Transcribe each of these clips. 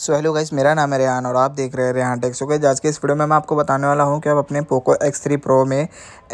so hello guys मेरा नाम है रेहान और आप देख रहे हैं रेहान टेक्स ओके आज के इस वीडियो में मैं आपको बताने वाला हूं कि आप अपने पोको एक्स थ्री प्रो में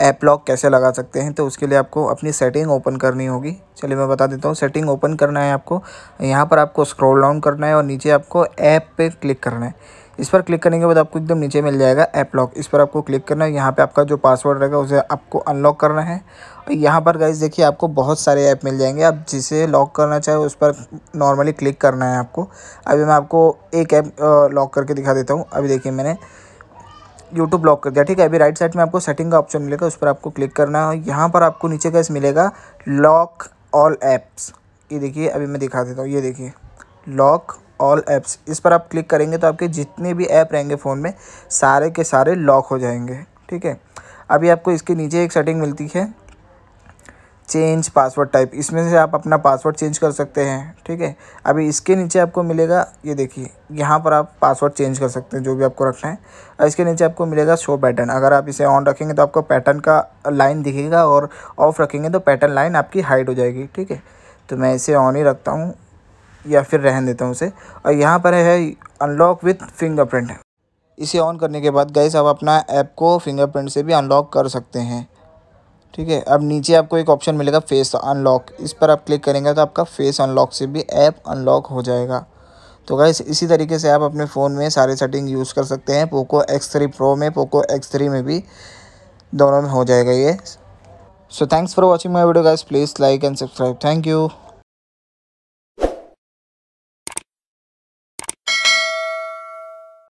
ऐप लॉक कैसे लगा सकते हैं तो उसके लिए आपको अपनी सेटिंग ओपन करनी होगी चलिए मैं बता देता हूं सेटिंग ओपन करना है आपको यहाँ पर आपको स्क्रॉल डाउन करना है और नीचे आपको ऐप पर क्लिक करना है इस पर क्लिक करने के बाद आपको एकदम नीचे मिल जाएगा ऐप लॉक इस पर आपको क्लिक करना है यहाँ पे आपका जो पासवर्ड रहेगा उसे आपको अनलॉक करना है और यहाँ पर गाइज देखिए आपको बहुत सारे ऐप मिल जाएंगे आप जिसे लॉक करना चाहे उस पर नॉर्मली क्लिक करना है आपको अभी मैं आपको एक ऐप लॉक करके दिखा देता हूँ अभी देखिए मैंने यूट्यूब लॉक कर दिया ठीक है अभी राइट साइड में आपको सेटिंग का ऑप्शन मिलेगा उस पर आपको क्लिक करना है यहाँ पर आपको नीचे गैस मिलेगा लॉक ऑल ऐप्स ये देखिए अभी मैं दिखा देता हूँ ये देखिए लॉक ऑल ऐप्स इस पर आप क्लिक करेंगे तो आपके जितने भी ऐप रहेंगे फ़ोन में सारे के सारे लॉक हो जाएंगे ठीक है अभी आपको इसके नीचे एक सेटिंग मिलती है चेंज पासवर्ड टाइप इसमें से आप अपना पासवर्ड चेंज कर सकते हैं ठीक है अभी इसके नीचे आपको मिलेगा ये देखिए यहाँ पर आप पासवर्ड चेंज कर सकते हैं जो भी आपको रखना है और इसके नीचे आपको मिलेगा शो पैटर्न अगर आप इसे ऑन रखेंगे तो आपको पैटर्न का लाइन दिखेगा और ऑफ रखेंगे तो पैटर्न लाइन आपकी हाइट हो जाएगी ठीक है तो मैं इसे ऑन ही रखता हूँ या फिर रहन देता हूँ उसे और यहाँ पर है अनलॉक विथ फिंगरप्रिंट इसे ऑन करने के बाद गाइस आप अपना ऐप को फिंगरप्रिंट से भी अनलॉक कर सकते हैं ठीक है अब नीचे आपको एक ऑप्शन मिलेगा फेस अनलॉक इस पर आप क्लिक करेंगे तो आपका फेस अनलॉक से भी ऐप अनलॉक हो जाएगा तो गाइस इसी तरीके से आप अपने फ़ोन में सारे सेटिंग यूज़ कर सकते हैं पोको एक्स थ्री प्रो में पोको एक्स थ्री में भी दोनों में हो जाएगा ये so thanks for watching my video guys please like and subscribe thank you